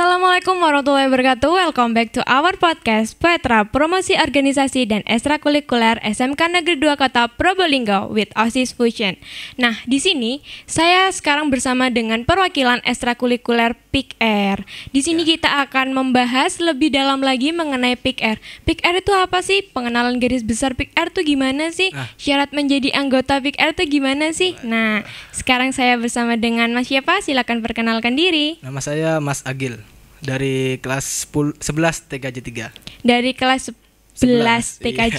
Assalamualaikum warahmatullahi wabarakatuh. Welcome back to our podcast Petra Promosi Organisasi dan Ekstrakurikuler SMK Negeri 2 Kota Probolinggo with OSIS Fusion. Nah, di sini saya sekarang bersama dengan perwakilan ekstrakurikuler PIK Air. Di sini ya. kita akan membahas lebih dalam lagi mengenai PIK Air. PIK Air itu apa sih? Pengenalan garis besar PIK Air itu gimana sih? Ah. Syarat menjadi anggota PIK Air itu gimana sih? Nah, sekarang saya bersama dengan Mas siapa? Silakan perkenalkan diri. Nama saya Mas Agil. Dari kelas 10, 11 TKJ 3. Dari kelas 11 TKJ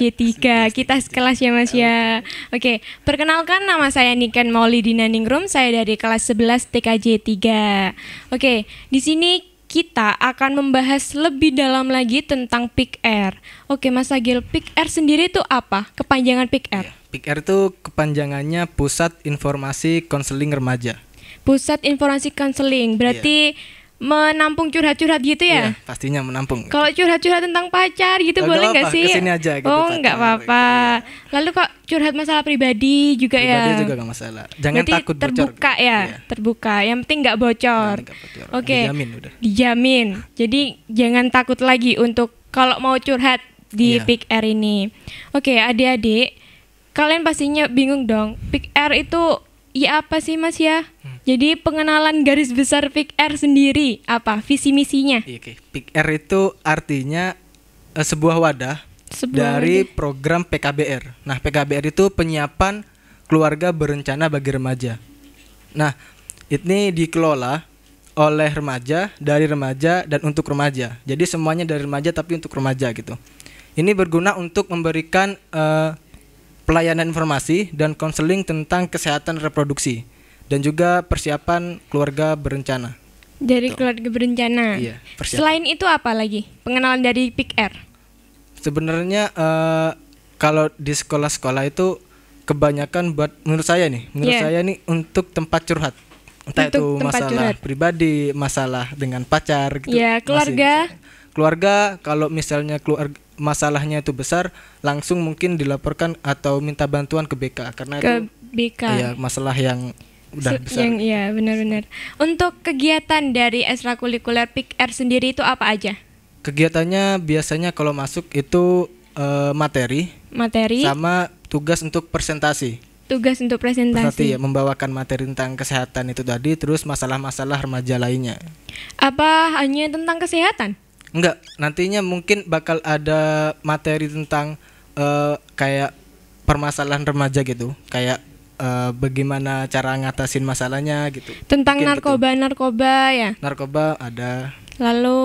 3 kita sekelas ya Mas ya. Oke, perkenalkan nama saya Niken Maulidina Ningrum, saya dari kelas 11 TKJ 3. Oke, di sini kita akan membahas lebih dalam lagi tentang PIK air. Oke, Mas Agil, PIK air sendiri itu apa? Kepanjangan PIK air. Ya, air itu kepanjangannya Pusat Informasi Konseling Remaja. Pusat Informasi Konseling. Berarti yeah menampung curhat-curhat gitu ya? Iya, pastinya menampung. Kalau curhat-curhat tentang pacar gitu Lalu boleh nggak sih? Kesini aja gitu. Oh nggak nah, apa-apa. Gitu. Lalu kok curhat masalah pribadi juga pribadi ya? Pribadi juga nggak masalah. Jangan Berarti takut bocor. Terbuka ya, iya. terbuka. Yang penting nggak bocor. bocor. Oke. Okay. Dijamin udah. Dijamin. Jadi jangan takut lagi untuk kalau mau curhat di iya. Pick Air ini. Oke, okay, adik-adik, kalian pastinya bingung dong. Pick Air itu ya apa sih Mas ya? Jadi pengenalan garis besar PIKR sendiri apa visi misinya? Iya, okay. itu artinya uh, sebuah wadah sebuah dari wadah. program PKBR. Nah, PKBR itu penyiapan keluarga berencana bagi remaja. Nah, ini dikelola oleh remaja, dari remaja dan untuk remaja. Jadi semuanya dari remaja tapi untuk remaja gitu. Ini berguna untuk memberikan uh, pelayanan informasi dan konseling tentang kesehatan reproduksi dan juga persiapan keluarga berencana. Dari Tuh. keluarga berencana. Iya. Selain itu apa lagi? Pengenalan dari Pick Air. Sebenarnya uh, kalau di sekolah-sekolah itu kebanyakan buat menurut saya nih, menurut yeah. saya nih untuk tempat curhat. Entah untuk itu masalah curhat. pribadi, masalah dengan pacar gitu. Iya, yeah, keluarga. Masih. Keluarga kalau misalnya keluarga masalahnya itu besar, langsung mungkin dilaporkan atau minta bantuan ke BK karena ke itu BK. Iya, masalah yang udah si, Yang iya benar-benar. Untuk kegiatan dari ekstrakurikuler Pick Air sendiri itu apa aja? Kegiatannya biasanya kalau masuk itu uh, materi, materi sama tugas untuk presentasi. Tugas untuk presentasi. Berarti ya membawakan materi tentang kesehatan itu tadi terus masalah-masalah remaja lainnya. Apa hanya tentang kesehatan? Enggak, nantinya mungkin bakal ada materi tentang uh, kayak permasalahan remaja gitu, kayak Eh, bagaimana cara ngatasin masalahnya gitu. Tentang Mungkin narkoba, gitu. narkoba ya. Narkoba ada. Lalu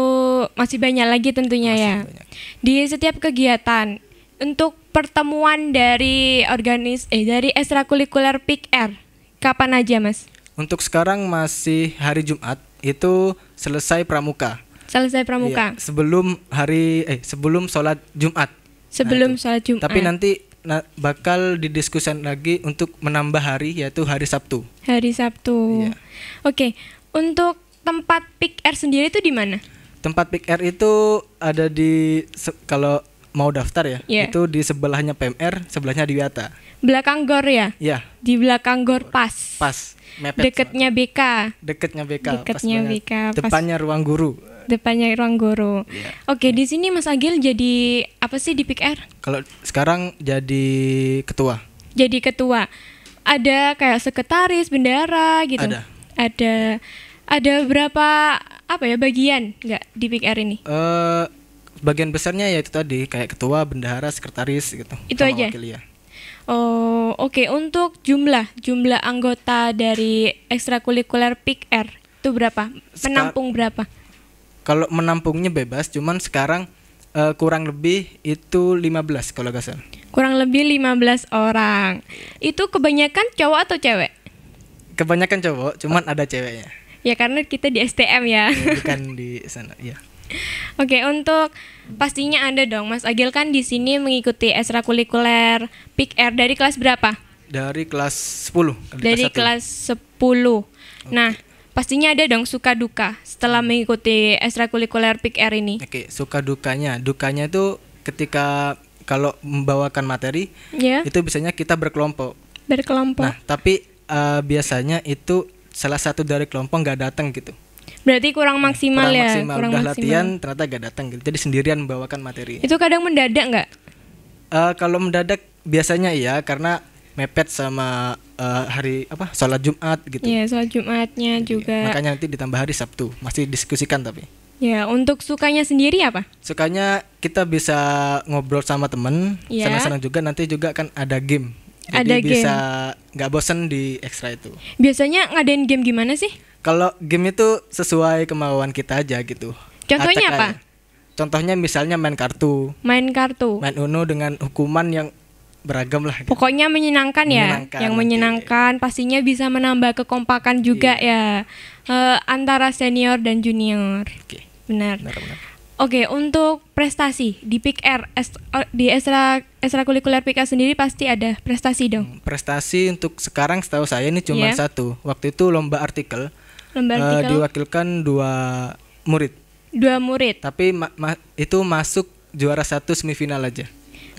masih banyak lagi tentunya masih ya. Banyak. Di setiap kegiatan untuk pertemuan dari organis eh dari ekstrakurikuler PIKR kapan aja, Mas? Untuk sekarang masih hari Jumat itu selesai pramuka. Selesai pramuka. Iya, sebelum hari eh sebelum sholat Jumat. Nah, sebelum nah, sholat Jumat. Tapi nanti bakal didiskusikan lagi untuk menambah hari yaitu hari Sabtu. Hari Sabtu. Iya. Oke, untuk tempat pick air sendiri itu di mana? Tempat pick air itu ada di kalau mau daftar ya, yeah. itu di sebelahnya PMR, sebelahnya di Wiata. Belakang gor ya? Iya. Yeah. Di belakang gor pas. Pas. Mepet Deketnya BK. Deketnya BK. Deketnya BK. Pas BK pas. Depannya ruang guru depannya ruang guru. Yeah. Oke, okay, di sini Mas Agil jadi apa sih di Pkr? Kalau sekarang jadi ketua. Jadi ketua. Ada kayak sekretaris, bendara gitu. Ada. Ada ada berapa apa ya bagian nggak di Pkr ini? Uh, bagian besarnya ya itu tadi kayak ketua, bendahara, sekretaris gitu. Itu aja. Wakil, ya. Oh, oke. Okay. Untuk jumlah jumlah anggota dari ekstrakurikuler PIKR itu berapa? Penampung berapa? kalau menampungnya bebas cuman sekarang uh, kurang lebih itu 15 kalau gak salah kurang lebih 15 orang itu kebanyakan cowok atau cewek kebanyakan cowok cuman oh. ada ceweknya ya karena kita di STM ya, ya di sana ya Oke, untuk pastinya Anda dong, Mas Agil kan di sini mengikuti ekstrakurikuler Pick Air dari kelas berapa? Dari kelas 10. Dari, kelas sepuluh. Kelas 10. Okay. Nah, pastinya ada dong suka duka setelah mengikuti ekstrakurikuler Pick Air ini. Oke, suka dukanya. Dukanya itu ketika kalau membawakan materi, yeah. itu biasanya kita berkelompok. Berkelompok. Nah, tapi uh, biasanya itu salah satu dari kelompok nggak datang gitu. Berarti kurang nah, maksimal kurang ya. Maksimal. Kurang maksimal. latihan ternyata nggak datang gitu. Jadi sendirian membawakan materi. Itu kadang mendadak nggak? Uh, kalau mendadak biasanya iya karena mepet sama uh, hari apa sholat Jumat gitu. Iya, sholat Jumatnya Jadi, juga. Makanya nanti ditambah hari Sabtu. Masih diskusikan tapi. Ya, untuk sukanya sendiri apa? Sukanya kita bisa ngobrol sama temen, ya. senang-senang juga. Nanti juga kan ada game, jadi ada bisa nggak bosen di ekstra itu. Biasanya ngadain game gimana sih? Kalau game itu sesuai kemauan kita aja gitu. Contohnya apa? Aja. Contohnya misalnya main kartu. Main kartu. Main Uno dengan hukuman yang beragam lah. Gitu. Pokoknya menyenangkan, ya, menyenangkan ya, yang menyenangkan nanti. pastinya bisa menambah kekompakan juga iya. ya uh, antara senior dan junior. Okay. Benar. benar, benar. Oke, okay, untuk prestasi di PIKR eh, di ekstra kulikuler PIKR sendiri pasti ada prestasi dong. Hmm, prestasi untuk sekarang setahu saya ini cuma yeah. satu. Waktu itu lomba artikel. Lomba eh, artikel. Uh, diwakilkan dua murid. Dua murid. Tapi ma ma itu masuk juara satu semifinal aja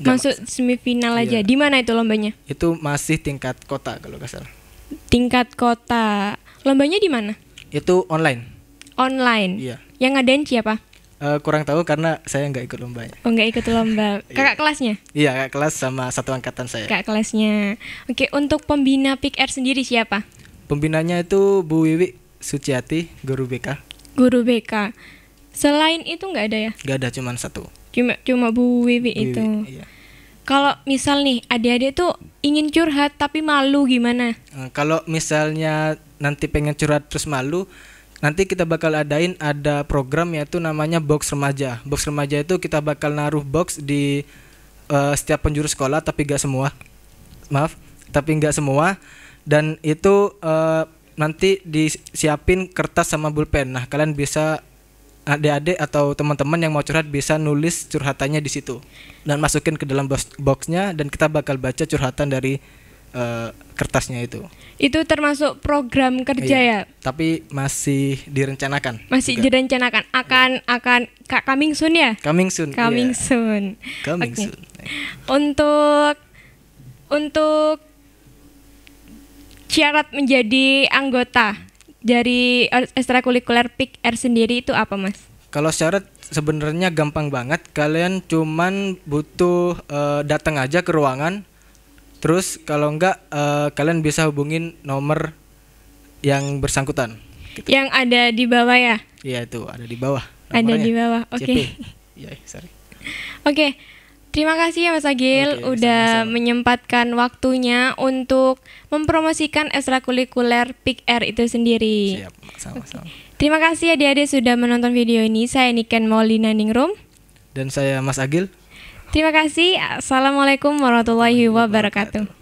masuk semifinal aja. Iya. Di mana itu lombanya? Itu masih tingkat kota kalau nggak salah. Tingkat kota. Lombanya di mana? Itu online. Online. Iya. Yang ngadain siapa? Uh, kurang tahu karena saya nggak ikut lombanya. Oh nggak ikut lomba. Iya. Kakak kelasnya? Iya kakak kelas sama satu angkatan saya. Kakak kelasnya. Oke untuk pembina Pick Air sendiri siapa? Pembinanya itu Bu Wiwi Suciati, guru BK. Guru BK. Selain itu nggak ada ya? Nggak ada, cuma satu cuma cuma Bu Wiwi itu iya. kalau misal nih adik-adik tuh ingin curhat tapi malu gimana eh, kalau misalnya nanti pengen curhat terus malu nanti kita bakal adain ada program yaitu namanya box remaja box remaja itu kita bakal naruh box di uh, setiap penjuru sekolah tapi gak semua maaf tapi gak semua dan itu uh, nanti disiapin kertas sama pulpen nah kalian bisa adik-adik atau teman-teman yang mau curhat bisa nulis curhatannya di situ dan masukin ke dalam boxnya dan kita bakal baca curhatan dari uh, kertasnya itu. Itu termasuk program kerja iya, ya? Tapi masih direncanakan. Masih juga. direncanakan. Akan iya. akan Kak coming soon ya? Coming soon. Iya. Coming yeah. soon. Coming okay. soon. Untuk untuk syarat menjadi anggota dari er- ekstrakurikuler PIKR sendiri itu apa, Mas? Kalau syarat sebenarnya gampang banget. Kalian cuman butuh uh, datang aja ke ruangan. Terus kalau enggak uh, kalian bisa hubungin nomor yang bersangkutan. Gitu. Yang ada di bawah ya? Iya itu ada di bawah. Nomornya. Ada di bawah. Oke. Iya, okay. Oke. Okay. Terima kasih ya Mas Agil Oke, udah sama -sama. menyempatkan waktunya untuk mempromosikan ekstrakurikuler Pick Air itu sendiri. Siap, sama-sama. Terima kasih adik-adik sudah menonton video ini. Saya Niken Maulina Ningrum dan saya Mas Agil. Terima kasih. Assalamualaikum warahmatullahi wabarakatuh.